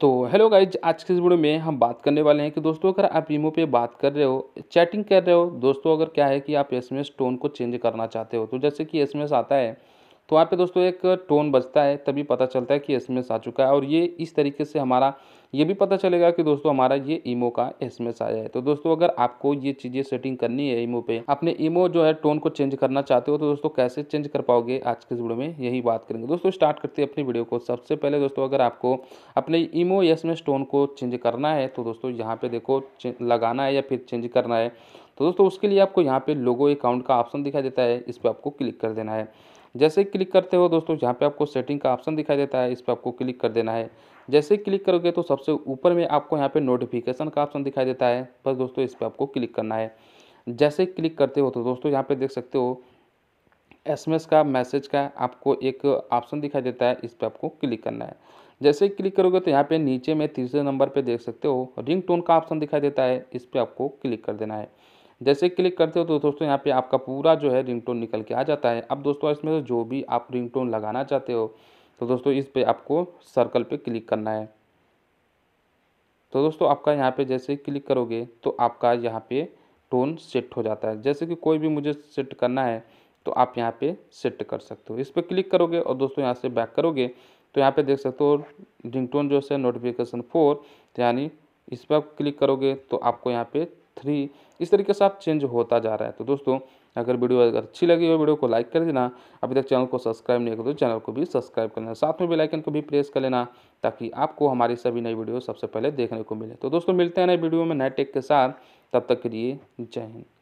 तो hello guys आज के इस वीडियो में हम बात करने वाले हैं कि दोस्तों अगर आप ईमो पे बात कर रहे हो चैटिंग कर रहे हो दोस्तों अगर क्या है कि आप एस टोन को चेंज करना चाहते हो तो जैसे कि एस आता है तो वहाँ पे दोस्तों एक टोन बजता है तभी पता चलता है कि एस आ चुका है और ये इस तरीके से हमारा ये भी पता चलेगा कि दोस्तों हमारा ये ईमो का एस आया है तो दोस्तों अगर आपको ये चीज़ें सेटिंग करनी है ईमो पे अपने ईमो जो है टोन को चेंज करना चाहते हो तो दोस्तों कैसे चेंज कर पाओगे आज के वीडियो में यही बात करेंगे दोस्तों स्टार्ट करते हैं अपनी वीडियो को सबसे पहले दोस्तों अगर आपको अपने ईमो एस टोन को चेंज करना है तो दोस्तों यहाँ पर देखो लगाना है या फिर चेंज करना है तो दोस्तों उसके लिए आपको यहाँ पर लोगो अकाउंट का ऑप्शन दिखाई देता है इस पर आपको क्लिक कर देना है जैसे क्लिक करते हो दोस्तों जहाँ पे आपको सेटिंग का ऑप्शन दिखाई देता है इस पर आपको क्लिक कर देना है जैसे क्लिक करोगे तो सबसे ऊपर में आपको यहाँ पे नोटिफिकेशन का ऑप्शन दिखाई देता है बस दोस्तों इस पर आपको क्लिक करना है जैसे क्लिक करते हो तो दोस्तों यहाँ पे देख सकते हो एस का मैसेज का आपको एक ऑप्शन दिखाई देता है इस पर आपको क्लिक करना है जैसे क्लिक करोगे तो यहाँ पे नीचे में तीसरे नंबर पे देख सकते हो रिंग टोन का ऑप्शन दिखाई देता है इस पर आपको क्लिक कर देना है जैसे क्लिक करते हो तो दोस्तों यहाँ पे आपका पूरा जो है रिंगटोन निकल के आ जाता है अब दोस्तों इसमें से जो भी आप रिंगटोन लगाना चाहते हो तो दोस्तों इस पर आपको सर्कल पे क्लिक करना है तो दोस्तों आपका यहाँ पे जैसे क्लिक करोगे तो आपका यहाँ पे टोन सेट हो जाता है जैसे कि कोई भी मुझे सेट करना है तो आप यहाँ पे सेट कर सकते हो इस पर क्लिक करोगे और दोस्तों यहाँ से बैक करोगे तो यहाँ पे देख सकते हो रिंगटोन जो है नोटिफिकेशन तो फोर यानी इस पर क्लिक करोगे तो आपको यहाँ पे थ्री इस तरीके से आप चेंज होता जा रहा है तो दोस्तों अगर वीडियो अगर अच्छी लगी हो वीडियो को लाइक कर देना अभी तक चैनल को सब्सक्राइब नहीं कर तो चैनल को भी सब्सक्राइब कर लेना साथ में बेल आइकन को भी प्रेस कर लेना ताकि आपको हमारी सभी नई वीडियो सबसे पहले देखने को मिले तो दोस्तों मिलते हैं नए वीडियो में नए टेक के साथ तब तक के लिए जय हिंद